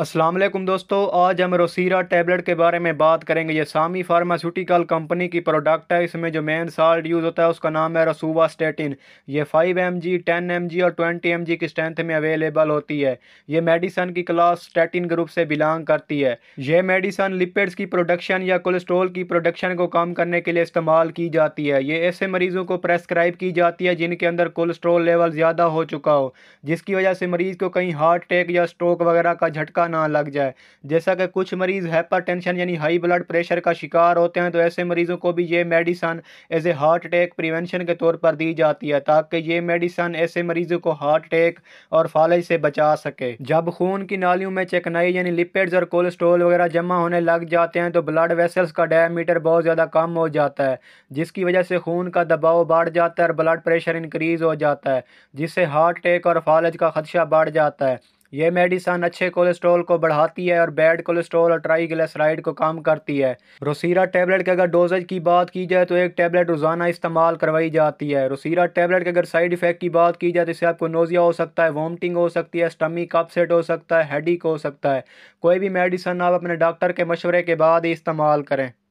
अस्सलाम वालेकुम दोस्तों आज हम रोसीरा टैबलेट के बारे में बात करेंगे ये सामी फार्मास्यूटिकल कंपनी की प्रोडक्ट है इसमें जो मेन साल्ट यूज़ होता है उसका नाम है रसूवा स्टेटिन ये 5 M G ten M G और 20 एम जी की स्ट्रेंथ में अवेलेबल होती है ये मेडिसन की क्लास स्टेटिन ग्रुप से बिलोंग करती है ये मेडिसन लिपिड्स की प्रोडक्शन या कोलेस्ट्रोल की प्रोडक्शन को कम करने के लिए इस्तेमाल की जाती है ये ऐसे मरीज़ों को प्रेस्क्राइब की जाती है जिनके अंदर कोलेस्ट्रोल लेवल ज़्यादा हो चुका हो जिसकी वजह से मरीज़ को कहीं हार्ट अटैक या स्ट्रोक वगैरह का झटका धक्का ना लग जाए जैसा कि कुछ मरीज़ टेंशन यानी हाई ब्लड प्रेशर का शिकार होते हैं तो ऐसे मरीज़ों को भी ये medicine as a heart attack prevention के तौर पर दी जाती है ताकि ये मेडिसन ऐसे मरीज़ों को हार्ट अटैक और फालज से बचा सके जब खून की नालियों में चेकनाई यानी लिपिड्स और कोलेस्ट्रोल वगैरह जमा होने लग जाते हैं तो ब्लड वेसल्स का डायमीटर बहुत ज़्यादा कम हो जाता है जिसकी वजह से खून का दबाव बढ़ जाता है और ब्लड प्रेशर इंक्रीज़ हो जाता है जिससे हार्ट अटैक और फालज का खदशा बढ़ जाता है यह मेडिसन अच्छे कोलेस्ट्रॉल को बढ़ाती है और बैड कोलेस्ट्रॉल और ट्राईग्लिसराइड को कम करती है रोसीरा टैबलेट के अगर डोजेज की बात की जाए तो एक टैबलेट रोज़ाना इस्तेमाल करवाई जाती है रोसीरा टैबलेट के अगर साइड इफेक्ट की बात की जाए तो इससे आपको नोजिया हो सकता है वॉमिटिंग हो सकती है स्टमिक अपसेट हो सकता है हेडिक हो सकता है कोई भी मेडिसन आप अपने डॉक्टर के मशवरे के बाद ही इस्तेमाल करें